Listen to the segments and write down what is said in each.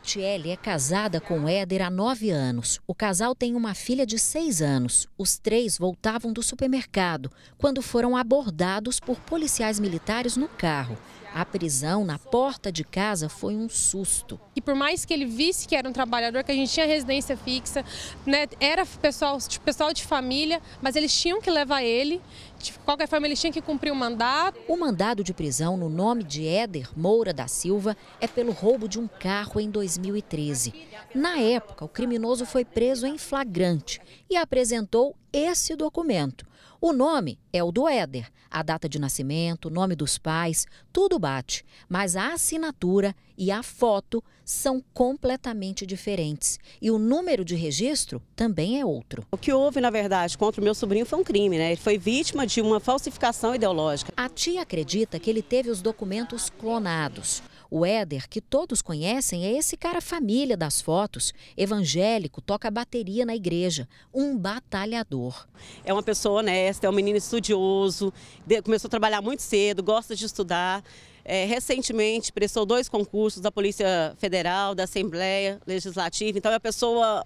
Tatiele é casada com Éder há nove anos. O casal tem uma filha de seis anos. Os três voltavam do supermercado quando foram abordados por policiais militares no carro. A prisão na porta de casa foi um susto. E por mais que ele visse que era um trabalhador, que a gente tinha residência fixa, né, era pessoal, tipo, pessoal de família, mas eles tinham que levar ele de qualquer forma, ele tinha que cumprir o mandato. O mandado de prisão no nome de Éder Moura da Silva é pelo roubo de um carro em 2013. Na época, o criminoso foi preso em flagrante e apresentou esse documento. O nome é o do Éder, a data de nascimento, o nome dos pais, tudo bate, mas a assinatura e a foto são completamente diferentes e o número de registro também é outro. O que houve, na verdade, contra o meu sobrinho foi um crime, né? Ele foi vítima de uma falsificação ideológica. A tia acredita que ele teve os documentos clonados. O Éder, que todos conhecem, é esse cara família das fotos, evangélico, toca bateria na igreja, um batalhador. É uma pessoa honesta, é um menino estudioso, começou a trabalhar muito cedo, gosta de estudar. É, recentemente prestou dois concursos da Polícia Federal, da Assembleia Legislativa, então é uma pessoa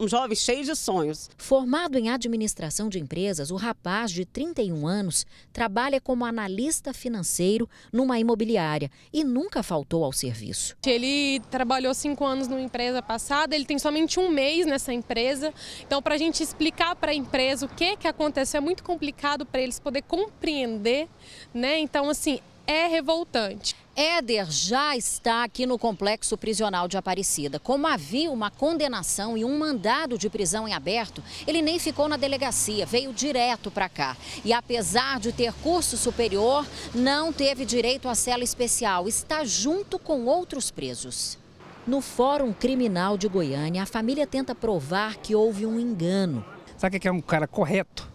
um jovem cheio de sonhos. Formado em administração de empresas, o rapaz de 31 anos trabalha como analista financeiro numa imobiliária e nunca faltou ao serviço. Ele trabalhou cinco anos numa empresa passada, ele tem somente um mês nessa empresa. Então, para a gente explicar para a empresa o que, que aconteceu, é muito complicado para eles poder compreender, né? Então, assim, é revoltante. Éder já está aqui no complexo prisional de Aparecida. Como havia uma condenação e um mandado de prisão em aberto, ele nem ficou na delegacia, veio direto para cá. E apesar de ter curso superior, não teve direito à cela especial. Está junto com outros presos. No Fórum Criminal de Goiânia, a família tenta provar que houve um engano. Sabe o que é um cara correto?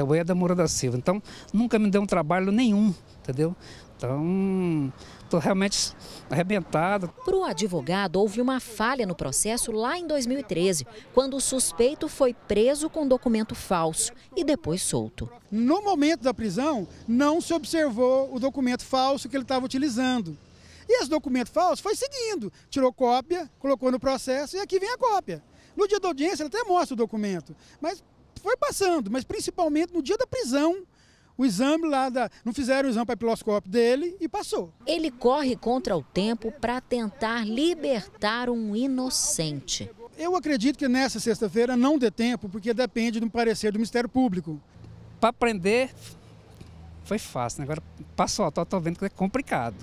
é o Eda Moura da Silva. Então, nunca me deu um trabalho nenhum, entendeu? Então, estou realmente arrebentado. Para o advogado, houve uma falha no processo lá em 2013, quando o suspeito foi preso com documento falso e depois solto. No momento da prisão, não se observou o documento falso que ele estava utilizando. E esse documento falso foi seguindo, tirou cópia, colocou no processo e aqui vem a cópia. No dia da audiência ele até mostra o documento, mas foi passando, mas principalmente no dia da prisão, o exame lá, da, não fizeram o exame para piloscópio dele e passou. Ele corre contra o tempo para tentar libertar um inocente. Eu acredito que nessa sexta-feira não dê tempo, porque depende do parecer do Ministério Público. Para prender foi fácil, né? agora passou, estou vendo que é complicado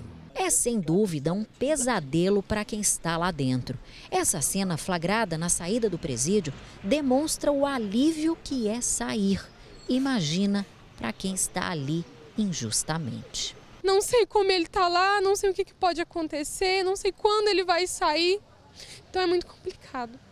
é sem dúvida um pesadelo para quem está lá dentro. Essa cena flagrada na saída do presídio demonstra o alívio que é sair. Imagina para quem está ali injustamente. Não sei como ele está lá, não sei o que, pode acontecer, não sei quando ele vai sair. Então é muito complicado.